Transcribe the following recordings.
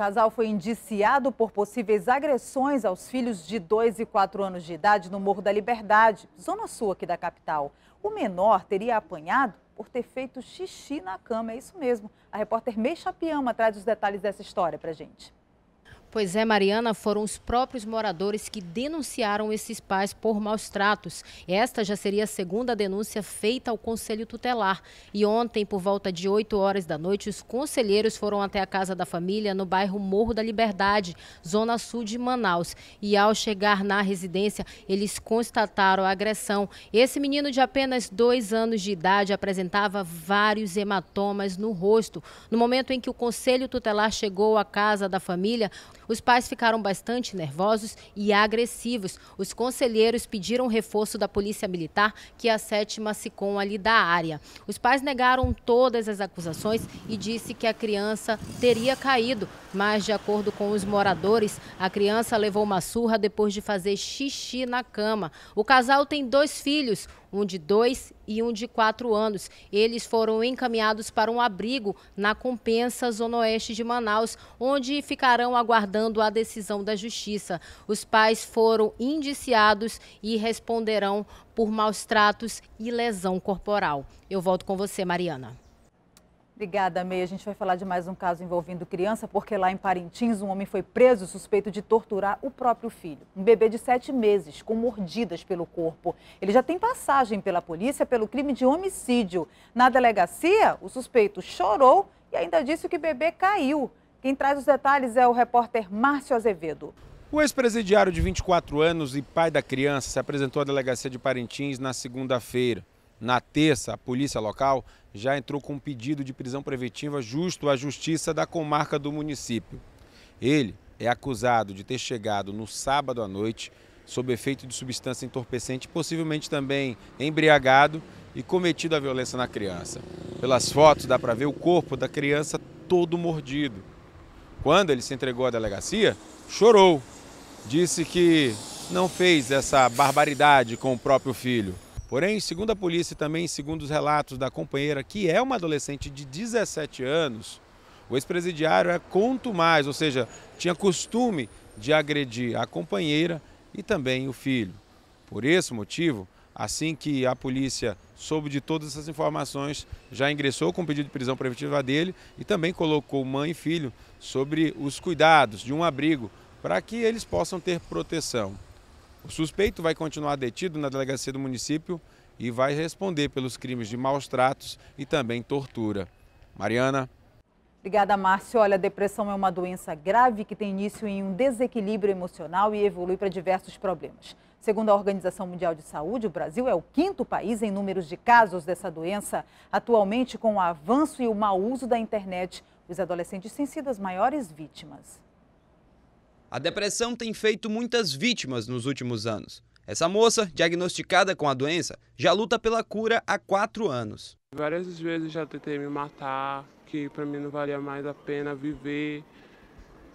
casal foi indiciado por possíveis agressões aos filhos de 2 e 4 anos de idade no Morro da Liberdade, zona sul aqui da capital. O menor teria apanhado por ter feito xixi na cama, é isso mesmo. A repórter Meixa Piama traz os detalhes dessa história pra gente. Pois é, Mariana, foram os próprios moradores que denunciaram esses pais por maus tratos. Esta já seria a segunda denúncia feita ao Conselho Tutelar. E ontem, por volta de 8 horas da noite, os conselheiros foram até a casa da família no bairro Morro da Liberdade, zona sul de Manaus. E ao chegar na residência, eles constataram a agressão. Esse menino de apenas dois anos de idade apresentava vários hematomas no rosto. No momento em que o Conselho Tutelar chegou à casa da família, os pais ficaram bastante nervosos e agressivos. Os conselheiros pediram reforço da Polícia Militar, que é a sétima SICOM ali da área. Os pais negaram todas as acusações e disse que a criança teria caído, mas de acordo com os moradores, a criança levou uma surra depois de fazer xixi na cama. O casal tem dois filhos, um de dois e um de quatro anos. Eles foram encaminhados para um abrigo na Compensa, Zona Oeste de Manaus, onde ficarão aguardando a decisão da Justiça. Os pais foram indiciados e responderão por maus tratos e lesão corporal. Eu volto com você, Mariana. Obrigada, Meia. A gente vai falar de mais um caso envolvendo criança, porque lá em Parintins um homem foi preso suspeito de torturar o próprio filho. Um bebê de sete meses, com mordidas pelo corpo. Ele já tem passagem pela polícia pelo crime de homicídio. Na delegacia, o suspeito chorou e ainda disse que o bebê caiu. Quem traz os detalhes é o repórter Márcio Azevedo. O ex-presidiário de 24 anos e pai da criança se apresentou à delegacia de Parintins na segunda-feira. Na terça, a polícia local já entrou com um pedido de prisão preventiva justo à justiça da comarca do município. Ele é acusado de ter chegado no sábado à noite sob efeito de substância entorpecente, possivelmente também embriagado e cometido a violência na criança. Pelas fotos dá para ver o corpo da criança todo mordido. Quando ele se entregou à delegacia, chorou. Disse que não fez essa barbaridade com o próprio filho. Porém, segundo a polícia e também segundo os relatos da companheira, que é uma adolescente de 17 anos, o ex-presidiário é contumaz, ou seja, tinha costume de agredir a companheira e também o filho. Por esse motivo, assim que a polícia soube de todas essas informações, já ingressou com o pedido de prisão preventiva dele e também colocou mãe e filho sobre os cuidados de um abrigo para que eles possam ter proteção. O suspeito vai continuar detido na delegacia do município e vai responder pelos crimes de maus tratos e também tortura. Mariana. Obrigada, Márcio. Olha, a depressão é uma doença grave que tem início em um desequilíbrio emocional e evolui para diversos problemas. Segundo a Organização Mundial de Saúde, o Brasil é o quinto país em números de casos dessa doença. Atualmente, com o avanço e o mau uso da internet, os adolescentes têm sido as maiores vítimas. A depressão tem feito muitas vítimas nos últimos anos. Essa moça, diagnosticada com a doença, já luta pela cura há quatro anos. Várias vezes já tentei me matar, que para mim não valia mais a pena viver,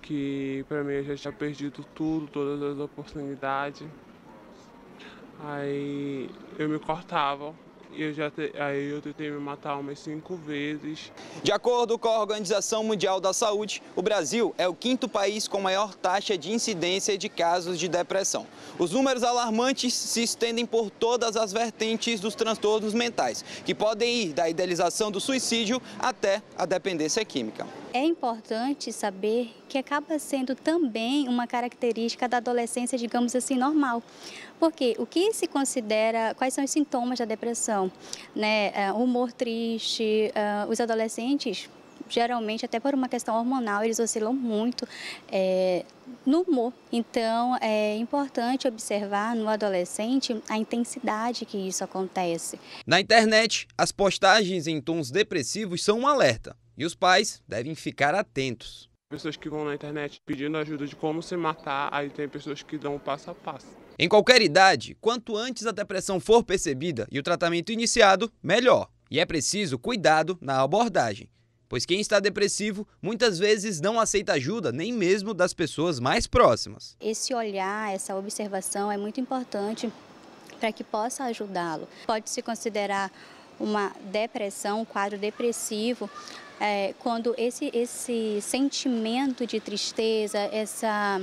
que para mim eu já tinha perdido tudo, todas as oportunidades. Aí eu me cortava eu já te, aí eu tentei me matar umas cinco vezes. De acordo com a Organização Mundial da Saúde, o Brasil é o quinto país com maior taxa de incidência de casos de depressão. Os números alarmantes se estendem por todas as vertentes dos transtornos mentais, que podem ir da idealização do suicídio até a dependência química. É importante saber que acaba sendo também uma característica da adolescência, digamos assim, normal porque o que se considera, quais são os sintomas da depressão? Né? É, humor triste, é, os adolescentes geralmente, até por uma questão hormonal, eles oscilam muito é, no humor. Então, é importante observar no adolescente a intensidade que isso acontece. Na internet, as postagens em tons depressivos são um alerta e os pais devem ficar atentos. Pessoas que vão na internet pedindo ajuda de como se matar, aí tem pessoas que dão passo a passo. Em qualquer idade, quanto antes a depressão for percebida e o tratamento iniciado, melhor. E é preciso cuidado na abordagem, pois quem está depressivo muitas vezes não aceita ajuda nem mesmo das pessoas mais próximas. Esse olhar, essa observação é muito importante para que possa ajudá-lo. Pode se considerar uma depressão, um quadro depressivo, é, quando esse, esse sentimento de tristeza, essa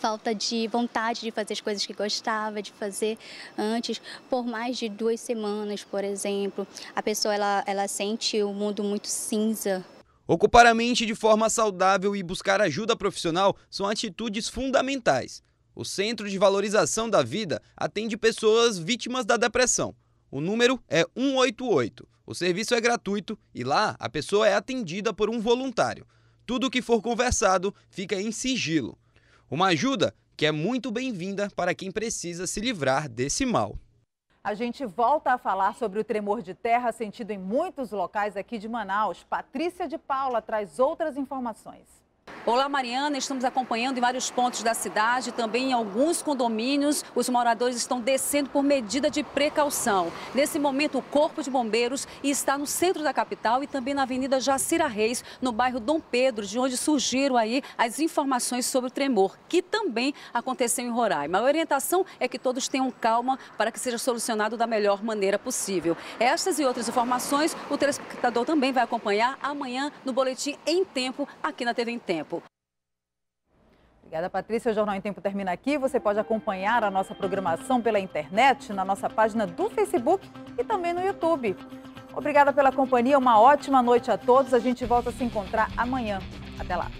falta de vontade de fazer as coisas que gostava de fazer antes, por mais de duas semanas, por exemplo. A pessoa ela, ela sente o mundo muito cinza. Ocupar a mente de forma saudável e buscar ajuda profissional são atitudes fundamentais. O Centro de Valorização da Vida atende pessoas vítimas da depressão. O número é 188. O serviço é gratuito e lá a pessoa é atendida por um voluntário. Tudo o que for conversado fica em sigilo. Uma ajuda que é muito bem-vinda para quem precisa se livrar desse mal. A gente volta a falar sobre o tremor de terra sentido em muitos locais aqui de Manaus. Patrícia de Paula traz outras informações. Olá, Mariana. Estamos acompanhando em vários pontos da cidade, também em alguns condomínios, os moradores estão descendo por medida de precaução. Nesse momento, o Corpo de Bombeiros está no centro da capital e também na Avenida Jacira Reis, no bairro Dom Pedro, de onde surgiram aí as informações sobre o tremor, que também aconteceu em Roraima. A orientação é que todos tenham calma para que seja solucionado da melhor maneira possível. Estas e outras informações o telespectador também vai acompanhar amanhã no boletim Em Tempo, aqui na TV Em Tempo. Tempo. Obrigada, Patrícia. O Jornal em Tempo termina aqui. Você pode acompanhar a nossa programação pela internet, na nossa página do Facebook e também no YouTube. Obrigada pela companhia, uma ótima noite a todos. A gente volta a se encontrar amanhã. Até lá.